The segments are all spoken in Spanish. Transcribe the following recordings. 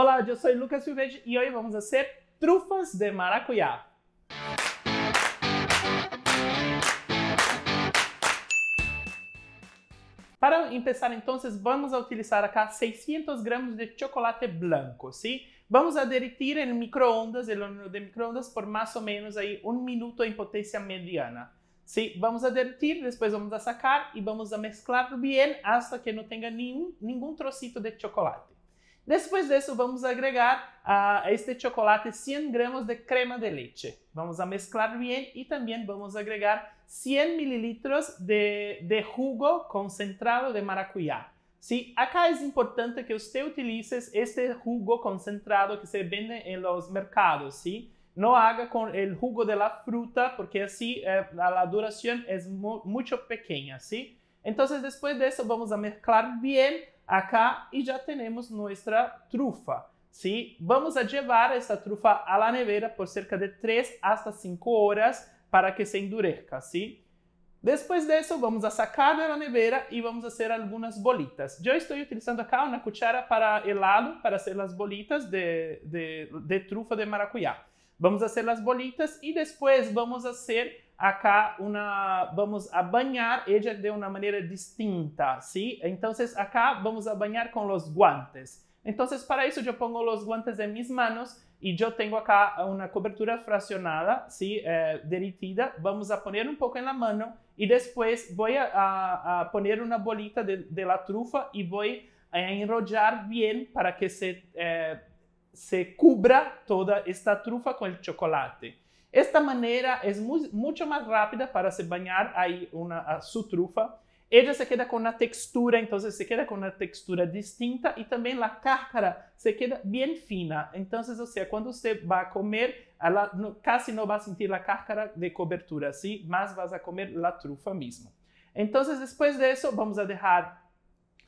Olá, eu sou Lucas Silvete e hoje vamos fazer trufas de maracujá. Para começar, então, vamos utilizar acá 600 gramas de chocolate branco, sim? Vamos a derretir em microondas, el horno de microondas, por mais ou menos aí um minuto em potência mediana. Sim, vamos a derretir, depois vamos a sacar e vamos a mesclar bem até que não tenha nenhum, nenhum trocito de chocolate. Depois disso, vamos agregar a, este chocolate 100 gramas de crema de leite. Vamos a mezclar bem e também vamos agregar 100 mililitros de, de jugo concentrado de maracujá. Sí, acá es importante que usted utilice este jugo concentrado que se vende en los mercados, ¿sí? No haga con el jugo de la fruta porque así eh, duração la, duración es mu mucho pequeña, ¿sí? Entonces después de eso vamos a mezclar bien Acá e já temos nossa trufa. Sim, vamos levar esta trufa à la nevera por cerca de 3 hasta 5 horas para que se endureça, sim? Depois disso, vamos a sacar da nevera e vamos fazer algumas bolitas. Eu estou utilizando acá uma cuchara para helado, para fazer as bolitas de, de, de trufa de maracujá. Vamos a hacer las bolitas y después vamos a hacer acá una, vamos a bañar ella de una manera distinta, ¿sí? Entonces acá vamos a bañar con los guantes. Entonces para eso yo pongo los guantes en mis manos y yo tengo acá una cobertura fraccionada, ¿sí? Eh, derretida. Vamos a poner un poco en la mano y después voy a, poner una bolita de, la trufa y voy a enrollar bien para que se... Eh, se cubra toda esta trufa con el chocolate. Esta manera es mucho más rápida para se bañar ahí una, su trufa. Ella se queda con una textura, entonces se queda con una textura distinta y también la cáscara se queda bien fina. Entonces, o sea, cuando usted va a comer, casi no va a sentir la cáscara de cobertura, Más vas a comer la trufa misma. Entonces, después de eso, vamos a dejar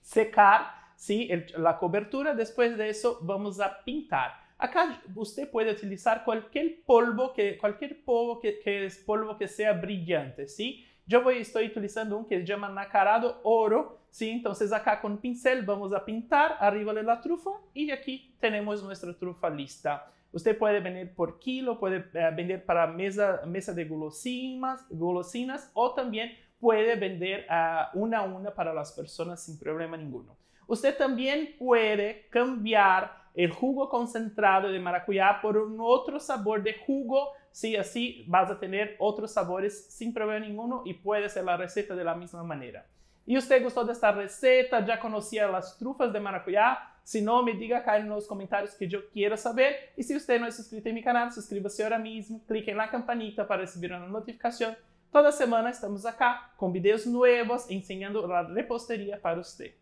secar ¿sí? la cobertura. Después de eso vamos a pintar. Acá usted puede utilizar cualquier polvo que, cualquier polvo que, es polvo que sea brillante, ¿sí? Yo voy, estoy utilizando un que se llama nacarado oro, ¿sí? Entonces acá con pincel vamos a pintar arriba de la trufa y aquí tenemos nuestra trufa lista. Usted puede vender por kilo, puede eh, vender para mesa, mesa de golosinas, golosinas o también puede vender ah, una a una para las personas sin problema ninguno. Usted también puede cambiar el jugo concentrado de maracuyá por un otro sabor de jugo, si así vas a tener otros sabores sin probar ninguno y puede ser la receta de la misma manera. ¿Y usted gustó de esta receta? ¿Ya conocía las trufas de maracuyá? Si no, me diga acá en los comentarios que yo quiero saber. Y si usted no es suscrito en mi canal, suscríbase ahora mismo, clique en la campanita para recibir una notificación. Toda semana estamos acá con videos nuevos enseñando la repostería para usted.